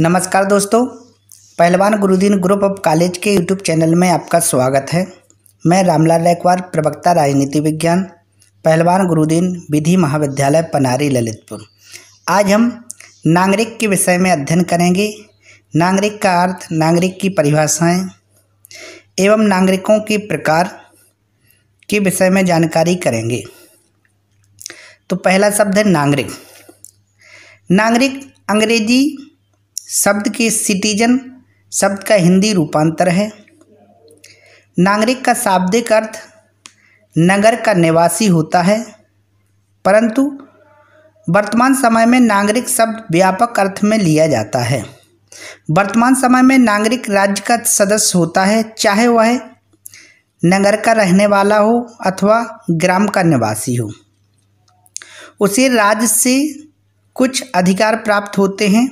नमस्कार दोस्तों Pahalwan Gurudeen group of college के यूट्यूब चैनल में आपका स्वागत है मैं रामलाल रैकवार प्रवक्ता राजनीति विज्ञान पहलवान गुरुदीन विधि महाविद्यालय पनारी ललितपुर आज हम नागरिक के विषय में अध्ययन करेंगे नागरिक का अर्थ नागरिक की परिभाषाएं एवं नागरिकों के प्रकार के विषय में जानकारी करेंगे तो पहला शब्द है नागरिक नागरिक अंग्रेजी शब्द के सिटीजन शब्द का हिंदी रूपांतर है नागरिक का शाब्दिक अर्थ नगर का निवासी होता है परंतु वर्तमान समय में नागरिक शब्द व्यापक अर्थ में लिया जाता है वर्तमान समय में नागरिक राज्य का सदस्य होता है चाहे वह नगर का रहने वाला हो अथवा ग्राम का निवासी हो उसे राज्य से कुछ अधिकार प्राप्त होते हैं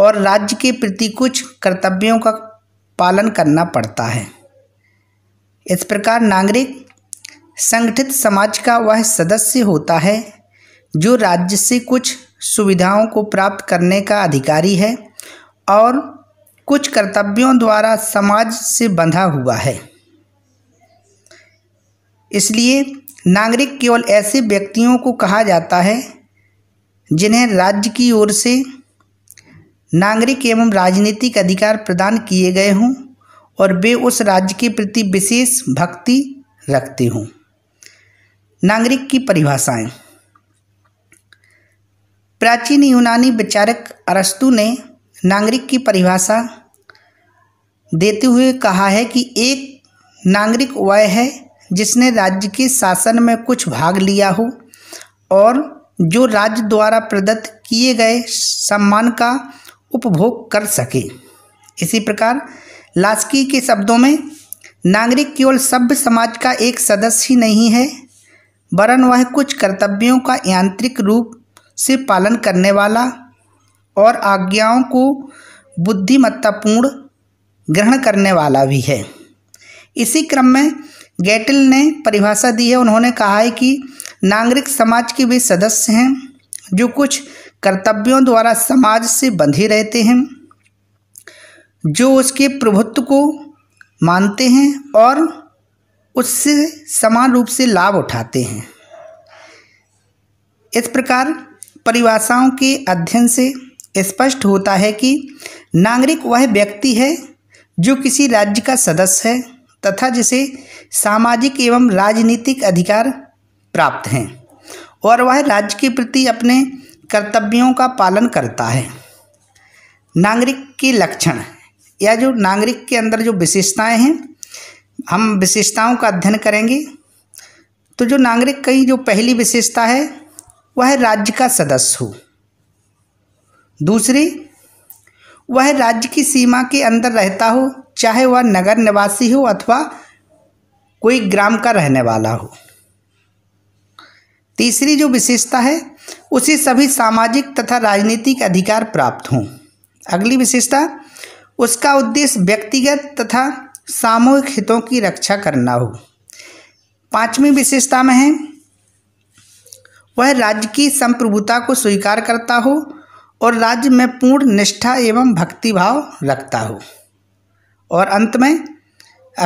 और राज्य के प्रति कुछ कर्तव्यों का पालन करना पड़ता है इस प्रकार नागरिक संगठित समाज का वह सदस्य होता है जो राज्य से कुछ सुविधाओं को प्राप्त करने का अधिकारी है और कुछ कर्तव्यों द्वारा समाज से बंधा हुआ है इसलिए नागरिक केवल ऐसे व्यक्तियों को कहा जाता है जिन्हें राज्य की ओर से नागरिक एवं राजनीतिक अधिकार प्रदान किए गए हों और वे उस राज्य के प्रति विशेष भक्ति रखते हों नागरिक की परिभाषाएं प्राचीन यूनानी विचारक अरस्तु ने नागरिक की परिभाषा देते हुए कहा है कि एक नागरिक वह है जिसने राज्य के शासन में कुछ भाग लिया हो और जो राज्य द्वारा प्रदत्त किए गए सम्मान का उपभोग कर सके इसी प्रकार लास्की के शब्दों में नागरिक केवल सभ्य समाज का एक सदस्य ही नहीं है वरन वह कुछ कर्तव्यों का यांत्रिक रूप से पालन करने वाला और आज्ञाओं को बुद्धिमत्तापूर्ण ग्रहण करने वाला भी है इसी क्रम में गैटल ने परिभाषा दी है उन्होंने कहा है कि नागरिक समाज के वे सदस्य हैं जो कुछ कर्तव्यों द्वारा समाज से बंधे रहते हैं जो उसके प्रभुत्व को मानते हैं और उससे समान रूप से लाभ उठाते हैं इस प्रकार परिभाषाओं के अध्ययन से स्पष्ट होता है कि नागरिक वह व्यक्ति है जो किसी राज्य का सदस्य है तथा जिसे सामाजिक एवं राजनीतिक अधिकार प्राप्त हैं और वह राज्य के प्रति अपने कर्तव्यों का पालन करता है नागरिक के लक्षण या जो नागरिक के अंदर जो विशेषताएं हैं हम विशेषताओं का अध्ययन करेंगे तो जो नागरिक की जो पहली विशेषता है वह राज्य का सदस्य हो दूसरी वह राज्य की सीमा के अंदर रहता हो चाहे वह नगर निवासी हो अथवा कोई ग्राम का रहने वाला हो तीसरी जो विशेषता है उसे सभी सामाजिक तथा राजनीतिक अधिकार प्राप्त हों अगली विशेषता उसका उद्देश्य व्यक्तिगत तथा सामूहिक हितों की रक्षा करना हो पांचवी विशेषता में है वह राज्य की संप्रभुता को स्वीकार करता हो और राज्य में पूर्ण निष्ठा एवं भक्तिभाव रखता हो और अंत में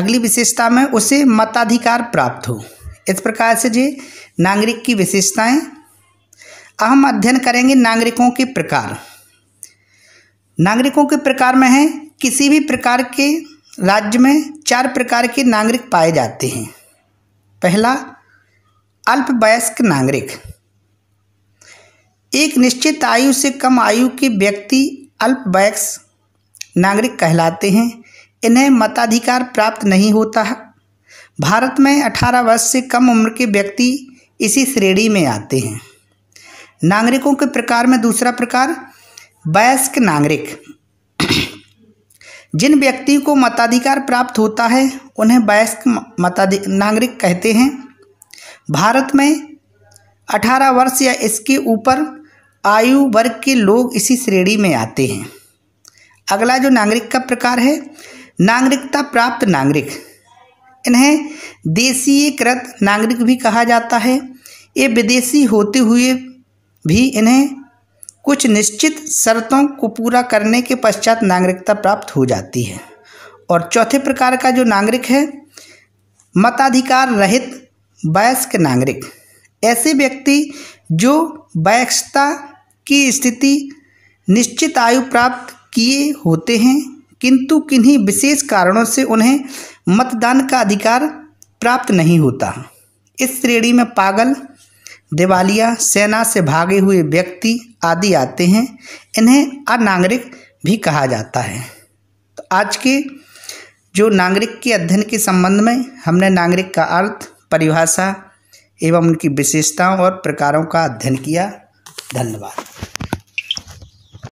अगली विशेषता में उसे मताधिकार प्राप्त हो इस प्रकार से जी नागरिक की विशेषताएं अब हम अध्ययन करेंगे नागरिकों के प्रकार नागरिकों के प्रकार में है किसी भी प्रकार के राज्य में चार प्रकार के नागरिक पाए जाते हैं पहला अल्पवयस्क नागरिक एक निश्चित आयु से कम आयु के व्यक्ति अल्पवयस्क नागरिक कहलाते हैं इन्हें मताधिकार प्राप्त नहीं होता भारत में 18 वर्ष से कम उम्र के व्यक्ति इसी श्रेणी में आते हैं नागरिकों के प्रकार में दूसरा प्रकार वयस्क नागरिक जिन व्यक्तियों को मताधिकार प्राप्त होता है उन्हें वयस्क मताधिक नागरिक कहते हैं भारत में 18 वर्ष या इसके ऊपर आयु वर्ग के लोग इसी श्रेणी में आते हैं अगला जो नागरिक का प्रकार है नागरिकता प्राप्त नागरिक इन्हें देशीयकृत नागरिक भी कहा जाता है ये विदेशी होते हुए भी इन्हें कुछ निश्चित शर्तों को पूरा करने के पश्चात नागरिकता प्राप्त हो जाती है और चौथे प्रकार का जो नागरिक है मताधिकार रहित वयस्क नागरिक ऐसे व्यक्ति जो वयस्कता की स्थिति निश्चित आयु प्राप्त किए होते हैं किंतु किन्हीं विशेष कारणों से उन्हें मतदान का अधिकार प्राप्त नहीं होता इस श्रेणी में पागल दिवालिया सेना से भागे हुए व्यक्ति आदि आते हैं इन्हें अनागरिक भी कहा जाता है तो आज के जो नागरिक के अध्ययन के संबंध में हमने नागरिक का अर्थ परिभाषा एवं उनकी विशेषताओं और प्रकारों का अध्ययन किया धन्यवाद